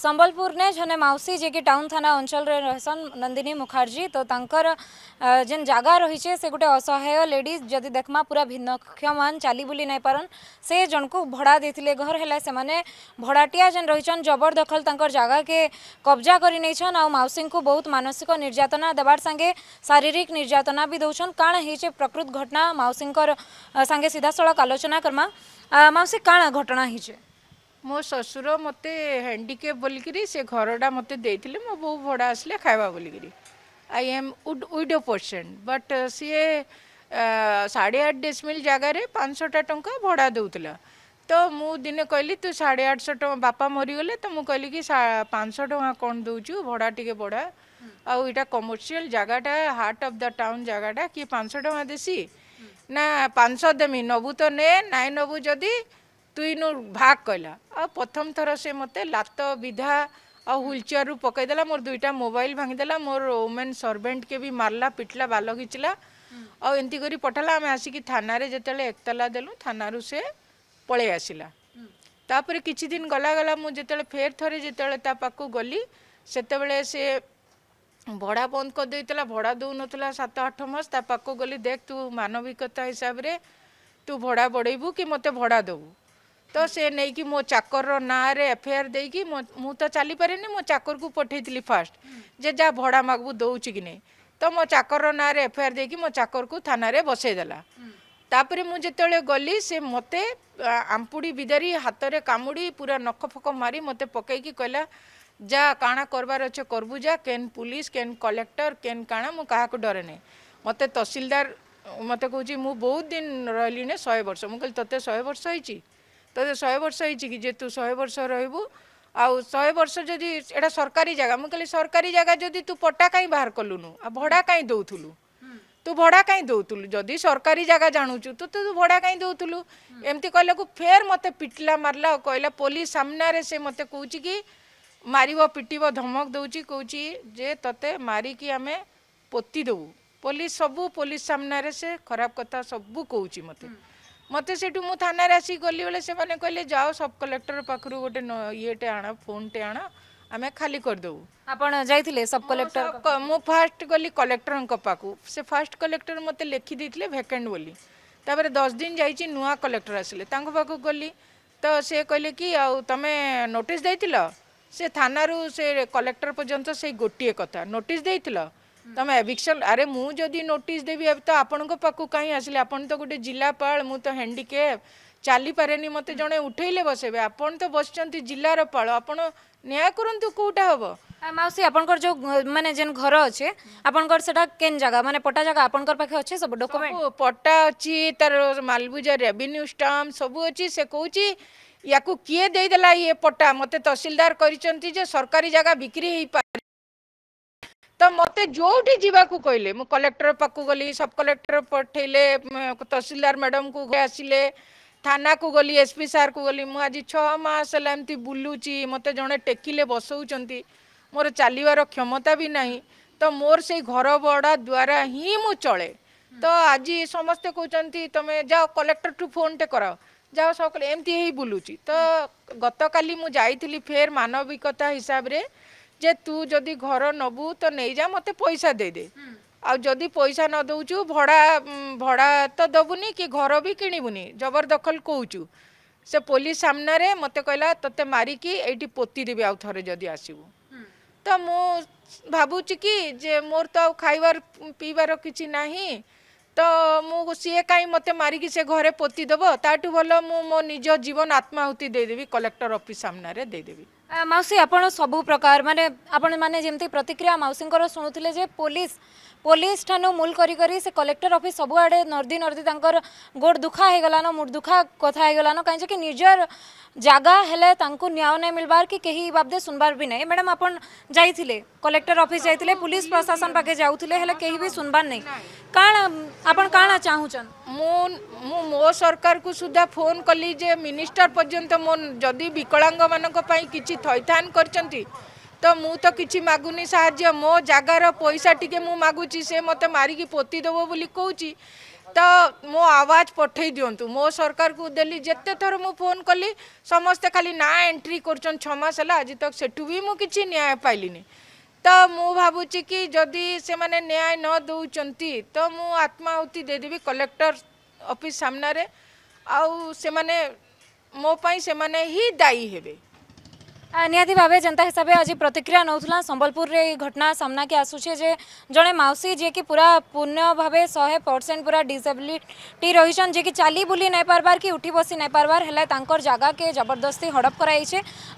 संबलपुर ने जने मौसी जी की टाउन थाना अंचल रहसन नंदिनी मुखर्जी तो तंकर जन जगह रही है से गोटे असहाय लेडीज जदि देखमा पूरा भिन्नक्षम चली बुली नहीं पारन से जन को भड़ा देते घर है से भड़ाटिया जेन रही जबरदखल जगह के कब्जा कर नहीं मौसी को बहुत मानसिक निर्यातना देवार सागे शारीरिक निर्यातना भी दौन काण हो प्रकृत घटना मौसी सागे सीधा सड़क आलोचना करमा मौसी काण घटना हो ମୋ ଶ୍ୱଶୁର ମୋତେ ହ୍ୟାଣ୍ଡିକେପ୍ ବୋଲିକିରି ସେ ଘରଟା ମୋତେ ଦେଇଥିଲେ ମୋ ବୋଉ ଭଡ଼ା ଆସିଲେ ଖାଇବା ବୋଲିକିରି I am wood widow patient but ସିଏ ସାଢ଼େ ଆଠ ଡେସିମିଲ୍ ଜାଗାରେ ପାଞ୍ଚଶହଟା ଟଙ୍କା ଭଡ଼ା ଦେଉଥିଲା ତ ମୁଁ ଦିନେ କହିଲି ତୁ ସାଢ଼େ ଆଠଶହ ଟଙ୍କା ବାପା ମରିଗଲେ ତ ମୁଁ କହିଲି କି ପାଞ୍ଚଶହ ଟଙ୍କା କ'ଣ ଦେଉଛୁ ଭଡ଼ା ଟିକେ ବଢ଼ା ଆଉ ଏଇଟା କମର୍ସିଆଲ୍ ଜାଗାଟା ହାର୍ଟ ଅଫ୍ ଦ ଟାଉନ୍ ଜାଗାଟା କିଏ ପାଞ୍ଚଶହ ଟଙ୍କା ଦେସି ନା ପାଞ୍ଚଶହ ଦେମି ନବୁ ତ ନେ ନାଇଁ ନବୁ ଯଦି ତୁଇନୁ ଭାଗ କଲା ଆଉ ପ୍ରଥମ ଥର ସେ ମୋତେ ଲାତ ବିଧା ଆଉ ହ୍ୱିଲଚେୟାରରୁ ପକାଇଦେଲା ମୋର ଦୁଇଟା ମୋବାଇଲ ଭାଙ୍ଗିଦେଲା ମୋର ଓମେନ୍ ସର୍ଭେଣ୍ଟକେ ବି ମାରିଲା ପିଟିଲା ବାଲ ଘିଚିଲା ଆଉ ଏମିତି କରି ପଠାଲା ଆମେ ଆସିକି ଥାନାରେ ଯେତେବେଳେ ଏକତଲା ଦେଲୁ ଥାନାରୁ ସେ ପଳେଇ ଆସିଲା ତାପରେ କିଛି ଦିନ ଗଲା ଗଲା ମୁଁ ଯେତେବେଳେ ଫେର ଥରେ ଯେତେବେଳେ ତା ପାଖକୁ ଗଲି ସେତେବେଳେ ସେ ଭଡ଼ା ବନ୍ଦ କରିଦେଇଥିଲା ଭଡ଼ା ଦେଉନଥିଲା ସାତ ଆଠ ମାସ ତା ପାଖକୁ ଗଲି ଦେଖ ତୁ ମାନବିକତା ହିସାବରେ ତୁ ଭଡ଼ା ବଢ଼େଇବୁ କି ମୋତେ ଭଡ଼ା ଦେବୁ ତ ସେ ନେଇକି ମୋ ଚାକରର ନାଁରେ ଏଫଆଇଆର୍ ଦେଇକି ମୁଁ ତ ଚାଲିପାରେନି ମୋ ଚାକରକୁ ପଠାଇଥିଲି ଫାଷ୍ଟ ଯେ ଯାହା ଭଡ଼ା ମାଗବୁ ଦେଉଛି କି ନାହିଁ ତ ମୋ ଚାକରର ନାଁରେ ଏଫଆଇଆର୍ ଦେଇକି ମୋ ଚାକରକୁ ଥାନାରେ ବସାଇଦେଲା ତାପରେ ମୁଁ ଯେତେବେଳେ ଗଲି ସେ ମୋତେ ଆମ୍ପୁଡ଼ି ବିଦାରି ହାତରେ କାମୁଡ଼ି ପୁରା ନଖ ଫଖ ମାରି ମୋତେ ପକାଇକି କହିଲା ଯା କାଣା କରବାର ଅଛେ କରବୁ ଯା କେନ୍ ପୁଲିସ କେନ୍ କଲେକ୍ଟର କେନ୍ କାଣା ମୁଁ କାହାକୁ ଡରେ ନାହିଁ ମୋତେ ତହସିଲଦାର ମୋତେ କହୁଛି ମୁଁ ବହୁତ ଦିନ ରହିଲିଣି ଶହେ ବର୍ଷ ମୁଁ କହିଲି ତୋତେ ଶହେ ବର୍ଷ ହେଇଛି ତୋତେ ଶହେ ବର୍ଷ ହେଇଛି କି ଯେ ତୁ ଶହେ ବର୍ଷ ରହିବୁ ଆଉ ଶହେ ବର୍ଷ ଯଦି ଏଇଟା ସରକାରୀ ଜାଗା ମୁଁ କହିଲି ସରକାରୀ ଜାଗା ଯଦି ତୁ ପଟା କାହିଁ ବାହାର କଲୁନୁ ଆଉ ଭଡ଼ା କାହିଁ ଦେଉଥିଲୁ ତୁ ଭଡ଼ା କାହିଁ ଦେଉଥିଲୁ ଯଦି ସରକାରୀ ଜାଗା ଜାଣୁଛୁ ତୁ ତୁ ଭଡ଼ା କାହିଁ ଦେଉଥିଲୁ ଏମିତି କହିଲାକୁ ଫେର୍ ମୋତେ ପିଟିଲା ମାରିଲା ଆଉ କହିଲା ପୋଲିସ ସାମ୍ନାରେ ସେ ମୋତେ କହୁଛି କି ମାରିବ ପିଟିବ ଧମକ ଦେଉଛି କହୁଛି ଯେ ତୋତେ ମାରିକି ଆମେ ପୋତି ଦେବୁ ପୋଲିସ ସବୁ ପୋଲିସ ସାମ୍ନାରେ ସେ ଖରାପ କଥା ସବୁ କହୁଛି ମୋତେ ମୋତେ ସେଠୁ ମୁଁ ଥାନାରେ ଆସିକି ଗଲି ବେଳେ ସେମାନେ କହିଲେ ଯାଅ ସବ୍ କଲେକ୍ଟର ପାଖରୁ ଗୋଟେ ଇଏଟେ ଆଣ ଫୋନ୍ଟେ ଆଣ ଆମେ ଖାଲି କରିଦେବୁ ଆପଣ ଯାଇଥିଲେ ସବ୍ କଲେକ୍ଟର ମୁଁ ଫାର୍ଷ୍ଟ ଗଲି କଲେକ୍ଟରଙ୍କ ପାଖକୁ ସେ ଫାର୍ଷ୍ଟ କଲେକ୍ଟର ମୋତେ ଲେଖି ଦେଇଥିଲେ ଭେକେଣ୍ଟ ବୋଲି ତାପରେ ଦଶ ଦିନ ଯାଇଛି ନୂଆ କଲେକ୍ଟର ଆସିଲେ ତାଙ୍କ ପାଖକୁ ଗଲି ତ ସେ କହିଲେ କି ଆଉ ତମେ ନୋଟିସ୍ ଦେଇଥିଲ ସେ ଥାନାରୁ ସେ କଲେକ୍ଟର ପର୍ଯ୍ୟନ୍ତ ସେଇ ଗୋଟିଏ କଥା ନୋଟିସ୍ ଦେଇଥିଲ ତମେ ଏଭିକ୍ସନ୍ ଆରେ ମୁଁ ଯଦି ନୋଟିସ୍ ଦେବି ତ ଆପଣଙ୍କ ପାଖକୁ କାହିଁ ଆସିଲେ ଆପଣ ତ ଗୋଟେ ଜିଲ୍ଲାପାଳ ମୁଁ ତ ହ୍ୟାଣ୍ଡିକେପ୍ ଚାଲିପାରେନି ମୋତେ ଜଣେ ଉଠେଇଲେ ବସେଇବେ ଆପଣ ତ ବସିଛନ୍ତି ଜିଲ୍ଲାର ପାଳ ଆପଣ ନ୍ୟାୟ କରନ୍ତୁ କେଉଁଟା ହେବ ମାଉସୀ ଆପଣଙ୍କର ଯେଉଁ ମାନେ ଯେନ୍ ଘର ଅଛେ ଆପଣଙ୍କର ସେଟା କେନ୍ ଜାଗା ମାନେ ପଟା ଜାଗା ଆପଣଙ୍କର ପାଖେ ଅଛେ ସବୁ ଡକ୍ୟୁମେଣ୍ଟ ପଟା ଅଛି ତାର ମାଲବୁଜା ରେଭିନ୍ୟୁ ଷ୍ଟାମ୍ପ ସବୁ ଅଛି ସେ କହୁଛି ୟାକୁ କିଏ ଦେଇଦେଲା ଇଏ ପଟା ମୋତେ ତହସିଲଦାର କରିଛନ୍ତି ଯେ ସରକାରୀ ଜାଗା ବିକ୍ରି ହେଇପାରେ ତ ମୋତେ ଯେଉଁଠି ଯିବାକୁ କହିଲେ ମୁଁ କଲେକ୍ଟର ପାଖକୁ ଗଲି ସବ୍ କଲେକ୍ଟର ପଠେଇଲେ ତହସିଲଦାର ମ୍ୟାଡ଼ାମକୁ ଆସିଲେ ଥାନାକୁ ଗଲି ଏସ୍ପି ସାର୍କୁ ଗଲି ମୁଁ ଆଜି ଛଅ ମାସ ହେଲା ଏମିତି ବୁଲୁଛି ମୋତେ ଜଣେ ଟେକିଲେ ବସଉଛନ୍ତି ମୋର ଚାଲିବାର କ୍ଷମତା ବି ନାହିଁ ତ ମୋର ସେଇ ଘର ଭଡ଼ା ଦ୍ୱାରା ହିଁ ମୁଁ ଚଳେ ତ ଆଜି ସମସ୍ତେ କହୁଛନ୍ତି ତମେ ଯାଅ କଲେକ୍ଟରଠୁ ଫୋନ୍ଟେ କରାଅ ଯାଅ ସକାଳେ ଏମିତି ହେଇ ବୁଲୁଛି ତ ଗତକାଲି ମୁଁ ଯାଇଥିଲି ଫେର୍ ମାନବିକତା ହିସାବରେ যে তু যদি ঘর নবু তো নেইযা মতো পয়সা দেদে ଆଉ ଯଦି ପଇସା ନ ଦେଉଛୁ ଭଡ଼ା ଭଡ଼ା ତ ଦେବୁନି କି ଘର ବି କିଣିବୁନି ଜବରଦଖଲ କହୁଛୁ ସେ ପୋଲିସ ସାମ୍ନାରେ ମୋତେ କହିଲା ତୋତେ ମାରିକି ଏଇଠି ପୋତି ଦେବି ଆଉ ଥରେ ଯଦି ଆସିବୁ ତ ମୁଁ ଭାବୁଛି କି ଯେ ମୋର ତ ଆଉ ଖାଇବାର ପିଇବାର କିଛି ନାହିଁ ତ ମୁଁ ସିଏ କାହିଁ ମୋତେ ମାରିକି ସେ ଘରେ ପୋତିଦେବ ତାଠୁ ଭଲ ମୁଁ ମୋ ନିଜ ଜୀବନ ଆତ୍ମାହୁତି ଦେଇଦେବି କଲେକ୍ଟର ଅଫିସ୍ ସାମ୍ନାରେ ଦେଇଦେବି ମାଉସୀ ଆପଣ ସବୁ ପ୍ରକାର ମାନେ ଆପଣମାନେ ଯେମିତି ପ୍ରତିକ୍ରିୟା ମାଉସୀଙ୍କର ଶୁଣୁଥିଲେ ଯେ ପୋଲିସ ପୋଲିସ ଠାନୁ ମୁଲ କରି କରି ସେ କଲେକ୍ଟର ଅଫିସ୍ ସବୁଆଡ଼େ ନର୍ଦି ନର୍ଦି ତାଙ୍କର ଗୋଡ଼ ଦୁଃଖା ହେଇଗଲାନ ମୁଡ଼ ଦୁଃଖା କଥା ହେଇଗଲାନ କାହିଁକି ନିଜର ଜାଗା ହେଲେ ତାଙ୍କୁ ନ୍ୟାୟ ନାଇଁ ମିଲବାର କି କେହି ବାବଦେ ଶୁଣବାର ବି ନାହିଁ ମ୍ୟାଡ଼ାମ୍ ଆପଣ ଯାଇଥିଲେ କଲେକ୍ଟର ଅଫିସ୍ ଯାଇଥିଲେ ପୁଲିସ ପ୍ରଶାସନ ପାଖେ ଯାଉଥିଲେ ହେଲେ କେହି ବି ଶୁଣବାର ନାହିଁ କାଣା ଆପଣ କାଣା ଚାହୁଁଛନ୍ ମୁଁ ମୁଁ ମୋ ସରକାରକୁ ସୁଦ୍ଧା ଫୋନ୍ କଲି ଯେ ମିନିଷ୍ଟର ପର୍ଯ୍ୟନ୍ତ ମୋ ଯଦି ବିକଳାଙ୍ଗମାନଙ୍କ ପାଇଁ କିଛି ଥଇଥାନ କରିଛନ୍ତି तो मु तो किसी मगुनी साय मो जगार पैसा टी मुगुच से मत मारिकी पोतिदेव बोली कौच तो मो आवाज पठे दिंतु मो सरकार को देली जिते थर मु फोन कली समस्ते खाली ना एंट्री कर छमास आज तक से मुझे न्याय पाइली तो मुझुची कि जदि से मैंने न्याय न दौंती तो मु आत्माहुति देदेवि कलेक्टर ऑफिस सामने आउ से मो ही दायी हे निहाती भाव जनता हिसाब से आज प्रतिक्रिया नौ संबलपुर घटना सामना के आसुचे जड़े मौसी जी कि पूरा पूर्ण भाव शहे परसेंट पूरा डिजेबिलिटी रही जी कि चली बुली नहीं पार्बार कि उठी बसी नाई पार्बार है जगह के जबरदस्ती हड़प कराई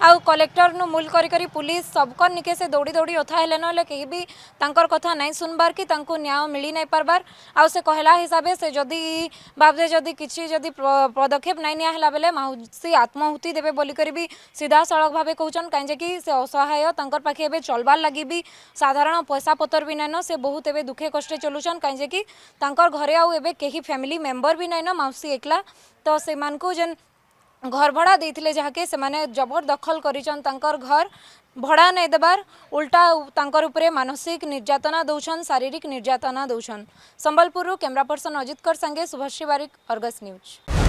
आउ कलेक्टर नु मूल कर पुलिस सबकर निके से दौड़ी दौड़ी उठा है ना कहीं भी कथ ना सुनबार कि न्याय मिली नाई पार्बार आउ से कहला हिसाब से जदि बाबे जदि किसी जदि पदक्षेप नहीं निला बेले मौसी आत्माहुति देवे बोलकर भी सीधा सड़क भाव कौन कहीं से असहाय पाखे एवं चलवार लगे भी साधारण पैसा पतर भी नाइन से बहुत एवं दुखे कष्ट चलुन कहीं घरे आगे कहीं फैमिली मेम्बर भी नाइन मौसी एकला तो से जेन घर भड़ा दे जहाँके से जबरदखल कर घर भड़ा नहीं देवार उल्टा तंकर मानसिक निर्यातना दौन शारीरिक निर्यातना दौन सम्बलपुरु कैमेरा पर्सन अजित कर संगे शुभश्री बारिक अर्गस न्यूज़